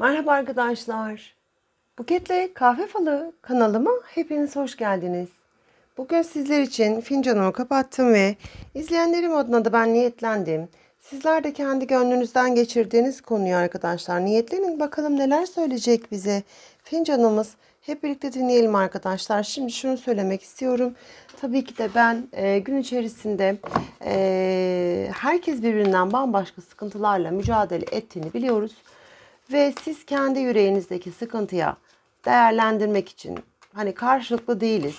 Merhaba arkadaşlar. Buketle Kahve Falı kanalıma hepiniz hoş geldiniz. Bugün sizler için fincanımı kapattım ve izleyenlerim adına da ben niyetlendim. Sizler de kendi gönlünüzden geçirdiğiniz konuyu arkadaşlar niyetlenin bakalım neler söyleyecek bize fincanımız. Hep birlikte dinleyelim arkadaşlar. Şimdi şunu söylemek istiyorum. Tabii ki de ben e, gün içerisinde e, herkes birbirinden bambaşka sıkıntılarla mücadele ettiğini biliyoruz. Ve siz kendi yüreğinizdeki sıkıntıya değerlendirmek için hani karşılıklı değiliz.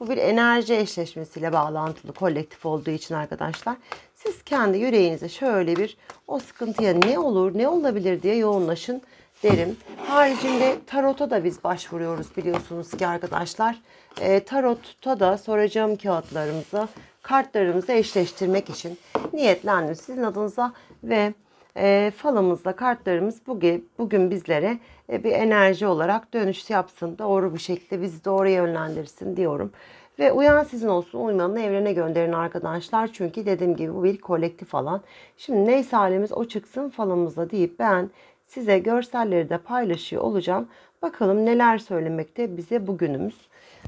Bu bir enerji eşleşmesiyle bağlantılı kolektif olduğu için arkadaşlar siz kendi yüreğinize şöyle bir o sıkıntıya ne olur ne olabilir diye yoğunlaşın derim. Haricinde tarota da biz başvuruyoruz biliyorsunuz ki arkadaşlar. E, tarota da soracağım kağıtlarımızı kartlarımızı eşleştirmek için niyetlendim sizin adınıza ve e, falımızla kartlarımız bugün, bugün bizlere e, bir enerji olarak dönüş yapsın. Doğru bu şekilde bizi doğru yönlendirsin diyorum. Ve uyan sizin olsun uymanın evrene gönderin arkadaşlar. Çünkü dediğim gibi bu bir kolektif alan. Şimdi neyse halimiz o çıksın falımızla deyip ben size görselleri de paylaşıyor olacağım. Bakalım neler söylemekte bize bugünümüz.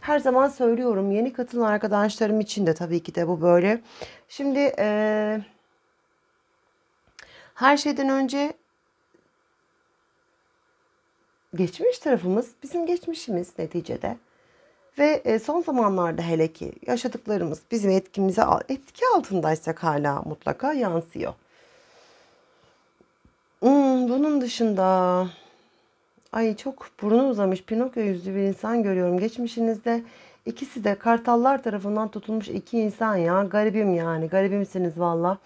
Her zaman söylüyorum yeni katılan arkadaşlarım için de tabii ki de bu böyle. Şimdi eee her şeyden önce geçmiş tarafımız bizim geçmişimiz neticede. Ve e, son zamanlarda hele ki yaşadıklarımız bizim etkimize etki altındaysak hala mutlaka yansıyor. Hmm, bunun dışında ay çok burnu uzamış Pinokyo yüzlü bir insan görüyorum. Geçmişinizde ikisi de kartallar tarafından tutulmuş iki insan ya. Garibim yani garibimsiniz valla.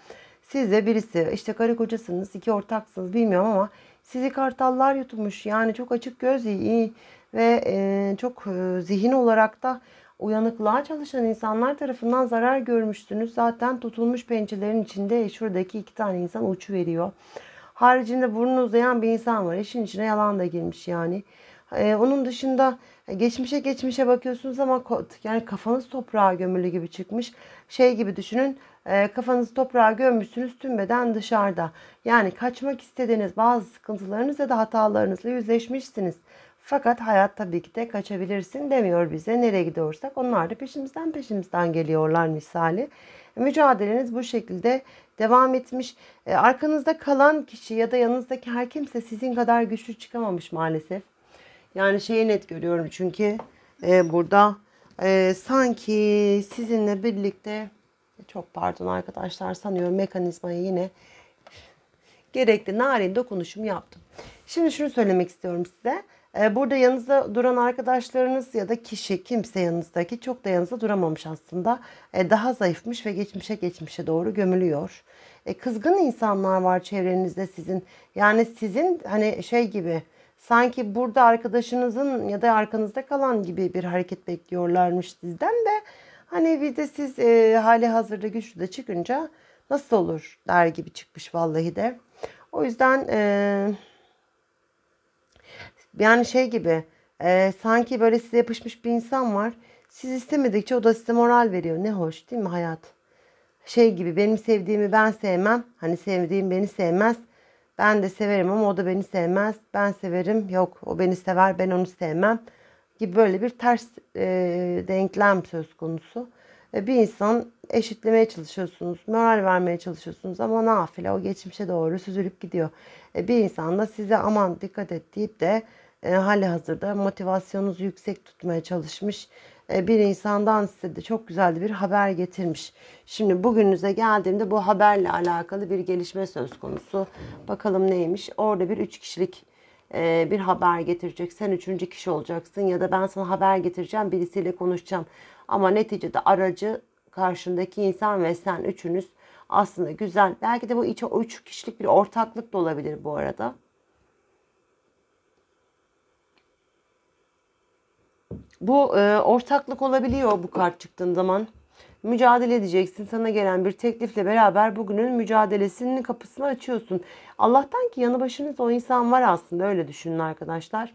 Siz de birisi işte karı kocasınız, iki ortaksınız bilmiyorum ama sizi kartallar yutmuş. Yani çok açık gözlü ve e, çok e, zihin olarak da uyanıklığa çalışan insanlar tarafından zarar görmüşsünüz. Zaten tutulmuş pençelerin içinde şuradaki iki tane insan uçu veriyor. Haricinde burnu uzayan bir insan var. İşin içine yalan da girmiş yani. E, onun dışında Geçmişe geçmişe bakıyorsunuz ama yani kafanız toprağa gömülü gibi çıkmış. Şey gibi düşünün e, kafanızı toprağa gömmüşsünüz tüm beden dışarıda. Yani kaçmak istediğiniz bazı sıkıntılarınız ya da hatalarınızla yüzleşmişsiniz. Fakat hayat tabii ki de kaçabilirsin demiyor bize. Nereye gidiyorsak onlar da peşimizden peşimizden geliyorlar misali. Mücadeleniz bu şekilde devam etmiş. E, arkanızda kalan kişi ya da yanınızdaki her kimse sizin kadar güçlü çıkamamış maalesef. Yani şeyi net görüyorum çünkü e, burada e, sanki sizinle birlikte e, çok pardon arkadaşlar sanıyorum mekanizmayı yine gerekli narin dokunuşum yaptım. Şimdi şunu söylemek istiyorum size. E, burada yanınızda duran arkadaşlarınız ya da kişi kimse yanınızdaki çok da yanınızda duramamış aslında. E, daha zayıfmış ve geçmişe geçmişe doğru gömülüyor. Kızgın insanlar var çevrenizde sizin. Yani sizin hani şey gibi sanki burada arkadaşınızın ya da arkanızda kalan gibi bir hareket bekliyorlarmış sizden de hani bir de siz e, hali hazırda güçlü de çıkınca nasıl olur der gibi çıkmış vallahi de. O yüzden e, yani şey gibi e, sanki böyle size yapışmış bir insan var. Siz istemedikçe o da size moral veriyor. Ne hoş değil mi hayat? Şey gibi benim sevdiğimi ben sevmem. Hani sevdiğim beni sevmez. Ben de severim ama o da beni sevmez. Ben severim yok o beni sever ben onu sevmem gibi böyle bir ters e, denklem söz konusu. E, bir insan eşitlemeye çalışıyorsunuz, moral vermeye çalışıyorsunuz ama nafile o geçmişe doğru süzülüp gidiyor. E, bir insan da size aman dikkat et deyip de e, hali hazırda motivasyonunuzu yüksek tutmaya çalışmış e, bir insandan size de çok güzel bir haber getirmiş. Şimdi bugününüze geldiğimde bu haberle alakalı bir gelişme söz konusu. Bakalım neymiş? Orada bir üç kişilik e, bir haber getirecek. Sen üçüncü kişi olacaksın ya da ben sana haber getireceğim birisiyle konuşacağım. Ama neticede aracı karşındaki insan ve sen üçünüz aslında güzel. Belki de bu üç kişilik bir ortaklık da olabilir bu arada. Bu e, ortaklık olabiliyor bu kart çıktığın zaman. Mücadele edeceksin. Sana gelen bir teklifle beraber bugünün mücadelesinin kapısını açıyorsun. Allah'tan ki yanı başınız o insan var aslında. Öyle düşünün arkadaşlar.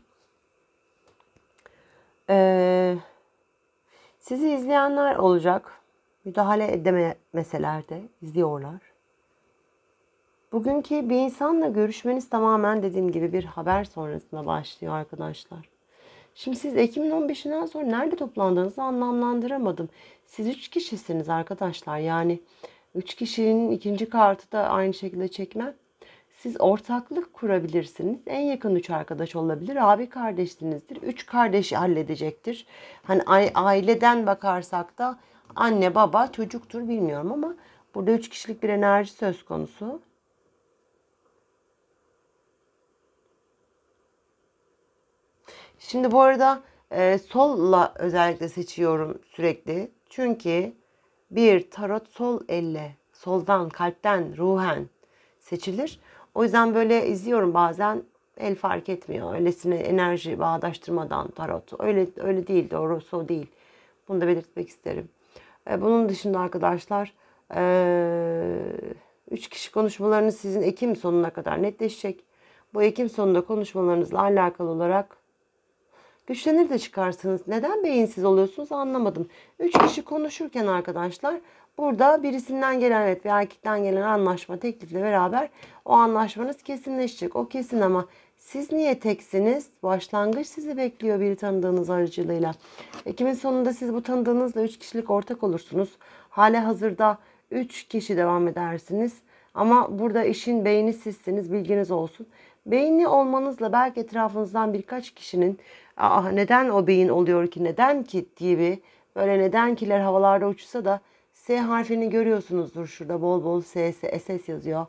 Ee, sizi izleyenler olacak. Müdahale edemeseler de izliyorlar. Bugünkü bir insanla görüşmeniz tamamen dediğim gibi bir haber sonrasında başlıyor arkadaşlar. Şimdi siz Ekim'in 15'inden sonra nerede toplandığınızı anlamlandıramadım. Siz 3 kişisiniz arkadaşlar. Yani 3 kişinin ikinci kartı da aynı şekilde çekmem. Siz ortaklık kurabilirsiniz. En yakın üç arkadaş olabilir. Abi kardeşinizdir. Üç kardeş halledecektir. Hani aileden bakarsak da anne baba çocuktur bilmiyorum ama burada üç kişilik bir enerji söz konusu. Şimdi bu arada e, solla özellikle seçiyorum sürekli. Çünkü bir tarot sol elle, soldan, kalpten, ruhen seçilir. O yüzden böyle izliyorum bazen el fark etmiyor. Öylesine enerji bağdaştırmadan tarot. Öyle öyle değil doğru sol değil. Bunu da belirtmek isterim. E, bunun dışında arkadaşlar e, üç kişi konuşmalarını sizin Ekim sonuna kadar netleşecek. Bu Ekim sonunda konuşmalarınızla alakalı olarak güçlenir de çıkarsınız. Neden beyinsiz oluyorsunuz anlamadım. Üç kişi konuşurken arkadaşlar burada birisinden gelen evet bir erkekten gelen anlaşma teklifle beraber o anlaşmanız kesinleşecek. O kesin ama siz niye teksiniz? Başlangıç sizi bekliyor bir tanıdığınız aracılığıyla. Ekim'in sonunda siz bu tanıdığınızla 3 kişilik ortak olursunuz. Hala hazırda 3 kişi devam edersiniz. Ama burada işin beyni sizsiniz bilginiz olsun. Beyinli olmanızla belki etrafınızdan birkaç kişinin ah neden o beyin oluyor ki neden ki gibi böyle neden kiler havalarda uçsa da S harfini görüyorsunuzdur şurada bol bol S, S, SS yazıyor.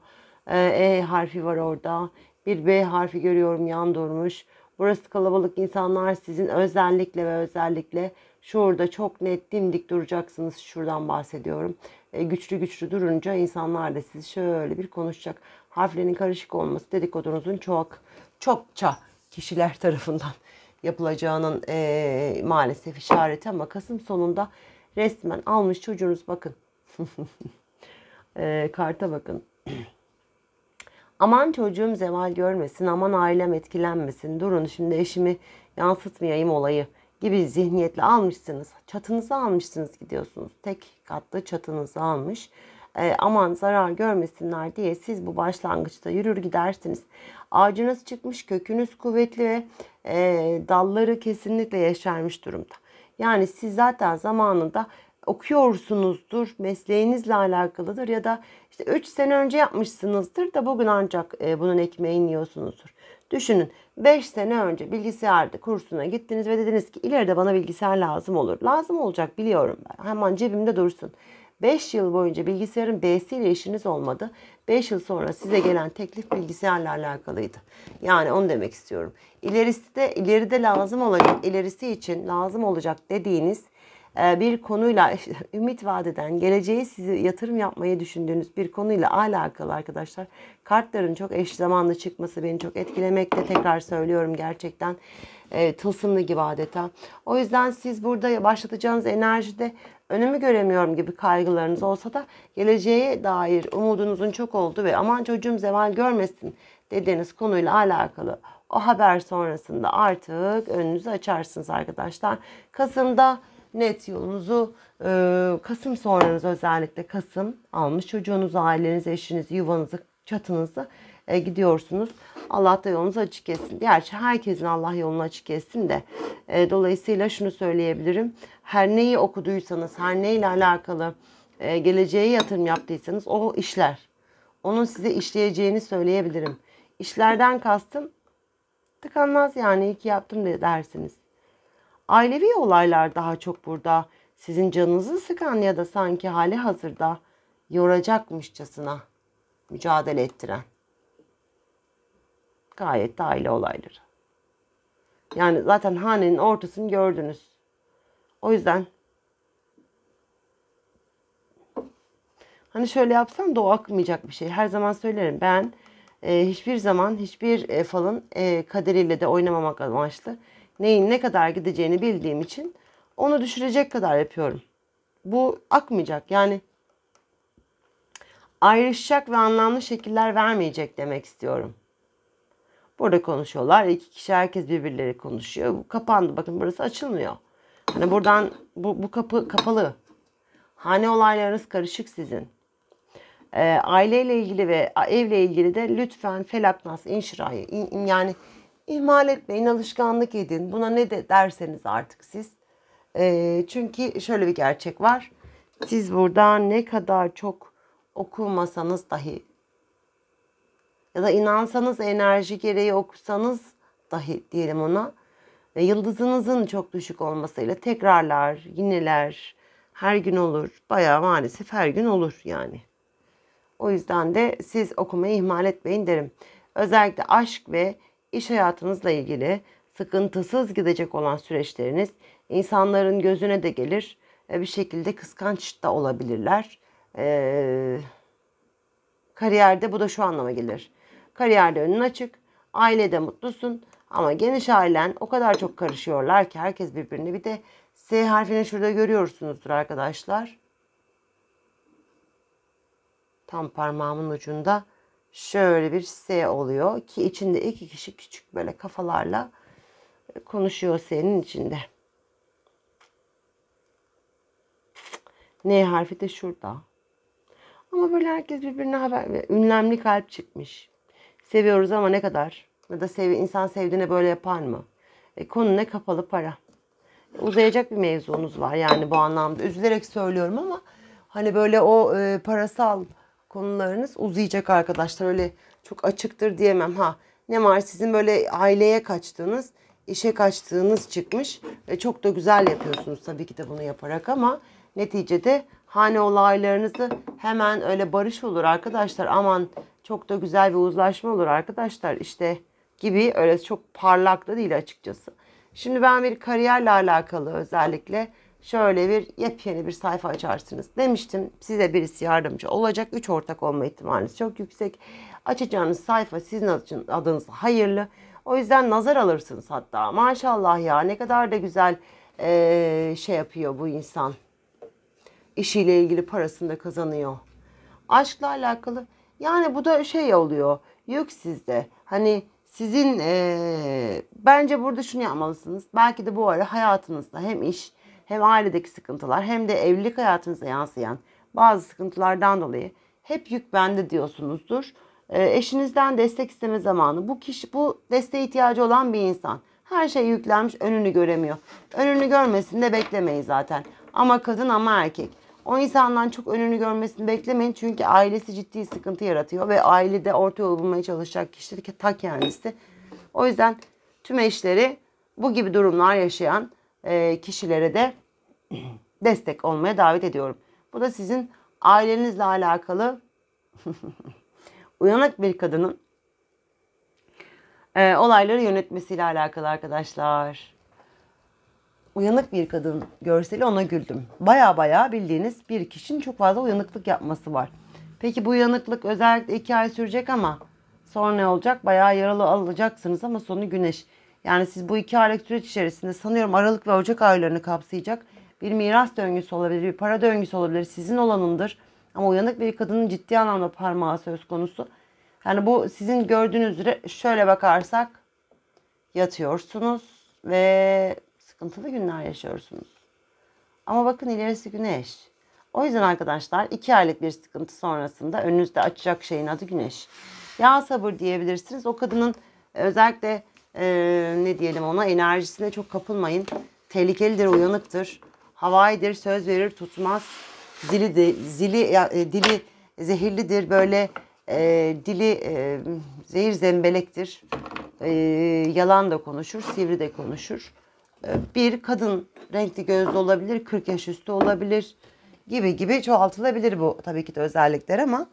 Ee, e harfi var orada. Bir B harfi görüyorum yan durmuş. Burası kalabalık insanlar sizin özellikle ve özellikle şurada çok net dimdik duracaksınız. Şuradan bahsediyorum. E, güçlü güçlü durunca insanlar da sizi şöyle bir konuşacak. Harflerin karışık olması dedikodunuzun çok çokça kişiler tarafından yapılacağının e, maalesef işareti ama Kasım sonunda resmen almış çocuğunuz bakın. e, karta bakın. aman çocuğum zeval görmesin, aman ailem etkilenmesin, durun şimdi eşimi yansıtmayayım olayı gibi zihniyetle almışsınız. Çatınızı almışsınız gidiyorsunuz. Tek katlı çatınızı almış e, aman zarar görmesinler diye siz bu başlangıçta yürür gidersiniz. Ağacınız çıkmış, kökünüz kuvvetli ve e, dalları kesinlikle yaşarmış durumda. Yani siz zaten zamanında okuyorsunuzdur, mesleğinizle alakalıdır ya da işte 3 sene önce yapmışsınızdır da bugün ancak e, bunun ekmeğini yiyorsunuzdur. Düşünün 5 sene önce bilgisayarda kursuna gittiniz ve dediniz ki ileride bana bilgisayar lazım olur. Lazım olacak biliyorum ben. Hemen cebimde dursun. 5 yıl boyunca bilgisayarın ile işiniz olmadı. 5 yıl sonra size gelen teklif bilgisayarla alakalıydı. Yani onu demek istiyorum. İlerisi de ileride lazım olacak, ilerisi için lazım olacak dediğiniz e, bir konuyla ümit vadeden geleceği sizi yatırım yapmayı düşündüğünüz bir konuyla alakalı arkadaşlar kartların çok eş zamanlı çıkması beni çok etkilemekte tekrar söylüyorum gerçekten e, tılsımlı gibi adeta. O yüzden siz burada başlatacağınız enerjide önümü göremiyorum gibi kaygılarınız olsa da geleceğe dair umudunuzun çok oldu ve aman çocuğum zeval görmesin dediğiniz konuyla alakalı o haber sonrasında artık önünüzü açarsınız arkadaşlar. Kasım'da net yolunuzu e, Kasım sonranız özellikle Kasım almış çocuğunuzu, aileniz eşiniz yuvanızı, çatınızı e, gidiyorsunuz. Allah da yolunuzu açık etsin. Gerçi herkesin Allah yolunu açık etsin de. E, dolayısıyla şunu söyleyebilirim. Her neyi okuduysanız, her neyle alakalı e, geleceğe yatırım yaptıysanız o işler. Onun size işleyeceğini söyleyebilirim. İşlerden kastım tıkanmaz yani iki yaptım de dersiniz. Ailevi olaylar daha çok burada sizin canınızı sıkan ya da sanki hali hazırda yoracakmışçasına mücadele ettiren. Gayet de aile olayları. Yani zaten hanenin ortasını gördünüz. O yüzden hani şöyle yapsam da o akmayacak bir şey. Her zaman söylerim ben e, hiçbir zaman hiçbir e, falın e, kaderiyle de oynamamak amaçlı neyin ne kadar gideceğini bildiğim için onu düşürecek kadar yapıyorum. Bu akmayacak yani ayrışacak ve anlamlı şekiller vermeyecek demek istiyorum. Burada konuşuyorlar. İki kişi herkes birbirleri konuşuyor. Bu kapandı. Bakın burası açılmıyor. Hani buradan bu, bu kapı kapalı. Hane olaylarınız karışık sizin. E, aileyle ilgili ve evle ilgili de lütfen felaknas inşirayı in, yani ihmal etmeyin, alışkanlık edin. Buna ne de derseniz artık siz. E, çünkü şöyle bir gerçek var. Siz burada ne kadar çok okumasanız dahi ya da inansanız enerji gereği okusanız dahi diyelim ona e, yıldızınızın çok düşük olmasıyla tekrarlar, yineler her gün olur. Bayağı maalesef her gün olur yani. O yüzden de siz okumayı ihmal etmeyin derim. Özellikle aşk ve iş hayatınızla ilgili sıkıntısız gidecek olan süreçleriniz insanların gözüne de gelir. ve Bir şekilde kıskanç da olabilirler. Ee, kariyerde bu da şu anlama gelir. Kariyerde önün açık. Ailede mutlusun. Ama geniş ailen o kadar çok karışıyorlar ki herkes birbirini. Bir de S harfini şurada görüyorsunuzdur arkadaşlar. Tam parmağımın ucunda şöyle bir S oluyor ki içinde iki kişi küçük böyle kafalarla konuşuyor senin içinde. N harfi de şurada. Ama böyle herkes birbirine haber ünlemli kalp çıkmış. Seviyoruz ama ne kadar? Ya da sev, insan sevdiğine böyle yapar mı? E, konu ne? Kapalı para. uzayacak bir mevzunuz var yani bu anlamda. Üzülerek söylüyorum ama hani böyle o e, parasal konularınız uzayacak arkadaşlar. Öyle çok açıktır diyemem ha. Ne var sizin böyle aileye kaçtığınız, işe kaçtığınız çıkmış. Ve çok da güzel yapıyorsunuz tabii ki de bunu yaparak ama neticede hani olaylarınızı hemen öyle barış olur arkadaşlar. Aman çok da güzel bir uzlaşma olur arkadaşlar. İşte gibi öyle çok parlak da değil açıkçası. Şimdi ben bir kariyerle alakalı özellikle şöyle bir yepyeni bir sayfa açarsınız demiştim. Size birisi yardımcı olacak. Üç ortak olma ihtimaliniz çok yüksek. Açacağınız sayfa sizin adınız hayırlı. O yüzden nazar alırsınız hatta. Maşallah ya ne kadar da güzel ee, şey yapıyor bu insan. İşiyle ilgili parasını da kazanıyor. Aşkla alakalı yani bu da şey oluyor. Yük sizde. Hani sizin e, bence burada şunu yapmalısınız. Belki de bu ara hayatınızda hem iş hem ailedeki sıkıntılar hem de evlilik hayatınıza yansıyan bazı sıkıntılardan dolayı hep yük bende diyorsunuzdur. E, eşinizden destek isteme zamanı. Bu kişi bu desteğe ihtiyacı olan bir insan. Her şey yüklenmiş önünü göremiyor. Önünü görmesini de beklemeyin zaten. Ama kadın ama erkek. O insandan çok önünü görmesini beklemeyin. Çünkü ailesi ciddi sıkıntı yaratıyor ve ailede orta yolu bulmaya çalışacak kişi de ta kendisi. O yüzden tüm eşleri bu gibi durumlar yaşayan e, kişilere de destek olmaya davet ediyorum. Bu da sizin ailenizle alakalı uyanık bir kadının e, olayları yönetmesiyle alakalı arkadaşlar uyanık bir kadın görseli ona güldüm. Baya baya bildiğiniz bir kişinin çok fazla uyanıklık yapması var. Peki bu uyanıklık özellikle iki ay sürecek ama sonra ne olacak? Baya yaralı alacaksınız ama sonu güneş. Yani siz bu iki aylık süreç içerisinde sanıyorum Aralık ve Ocak aylarını kapsayacak bir miras döngüsü olabilir, bir para döngüsü olabilir, sizin olanındır. Ama uyanık bir kadının ciddi anlamda parmağı söz konusu. Yani bu sizin gördüğünüz üzere şöyle bakarsak yatıyorsunuz ve sıkıntılı günler yaşıyorsunuz. Ama bakın ilerisi güneş. O yüzden arkadaşlar iki aylık bir sıkıntı sonrasında önünüzde açacak şeyin adı güneş. Ya sabır diyebilirsiniz. O kadının e, özellikle e, ne diyelim ona enerjisine çok kapılmayın. Tehlikelidir, uyanıktır. Havaidir, söz verir, tutmaz. Zili, de, zili e, dili zehirlidir, böyle e, dili e, zehir zembelektir. E, yalan da konuşur, sivri de konuşur bir kadın renkli gözlü olabilir, 40 yaş üstü olabilir gibi gibi çoğaltılabilir bu tabii ki de özellikler ama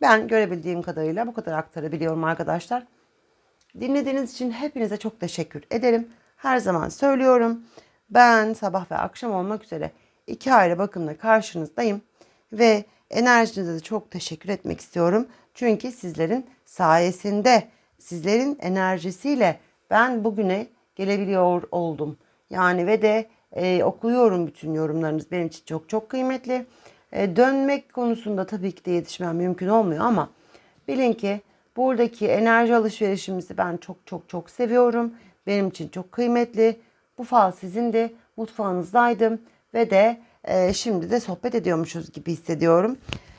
ben görebildiğim kadarıyla bu kadar aktarabiliyorum arkadaşlar. Dinlediğiniz için hepinize çok teşekkür ederim. Her zaman söylüyorum. Ben sabah ve akşam olmak üzere iki ayrı bakımla karşınızdayım. Ve enerjinize de çok teşekkür etmek istiyorum. Çünkü sizlerin sayesinde, sizlerin enerjisiyle ben bugüne gelebiliyor oldum. Yani ve de e, okuyorum bütün yorumlarınız benim için çok çok kıymetli. E, dönmek konusunda tabii ki de yetişmem mümkün olmuyor ama bilin ki buradaki enerji alışverişimizi ben çok çok çok seviyorum. Benim için çok kıymetli. Bu fal sizin de mutfağınızdaydım ve de e, şimdi de sohbet ediyormuşuz gibi hissediyorum.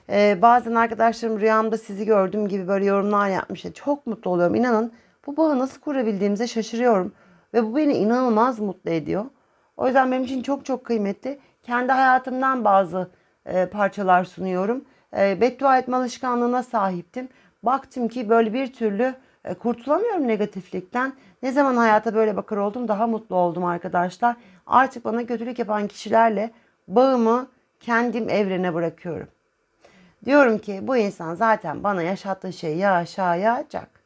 E, bazen arkadaşlarım rüyamda sizi gördüm gibi böyle yorumlar yapmış. E, çok mutlu oluyorum. inanın bu bağı nasıl kurabildiğimize şaşırıyorum. Ve bu beni inanılmaz mutlu ediyor. O yüzden benim için çok çok kıymetli. Kendi hayatımdan bazı e, parçalar sunuyorum. E, beddua etme alışkanlığına sahiptim. Baktım ki böyle bir türlü e, kurtulamıyorum negatiflikten. Ne zaman hayata böyle bakar oldum daha mutlu oldum arkadaşlar. Artık bana kötülük yapan kişilerle bağımı kendim evrene bırakıyorum. Diyorum ki bu insan zaten bana yaşattığı şeyi yaşayacak.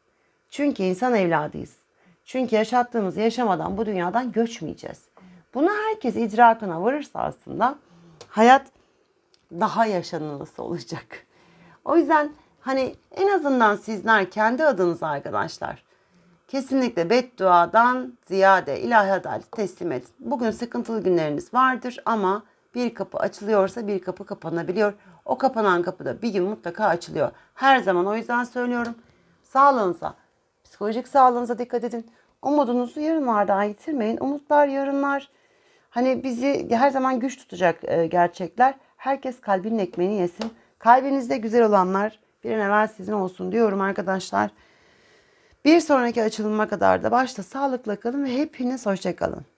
Çünkü insan evladıyız. Çünkü yaşattığımız yaşamadan bu dünyadan göçmeyeceğiz. Bunu herkes idrakına varırsa aslında hayat daha yaşanılması olacak. O yüzden hani en azından sizler kendi adınız arkadaşlar kesinlikle bedduadan ziyade ilahi adalet teslim edin. Bugün sıkıntılı günleriniz vardır ama bir kapı açılıyorsa bir kapı kapanabiliyor. O kapanan kapı da bir gün mutlaka açılıyor. Her zaman o yüzden söylüyorum. Sağlığınıza, psikolojik sağlığınıza dikkat edin. Umudunuzu yarınlardan yitirmeyin. Umutlar, yarınlar hani bizi her zaman güç tutacak e, gerçekler. Herkes kalbinin ekmeğini yesin. Kalbinizde güzel olanlar bir an evvel sizin olsun diyorum arkadaşlar. Bir sonraki açılıma kadar da başta sağlıkla kalın ve hepiniz hoşçakalın.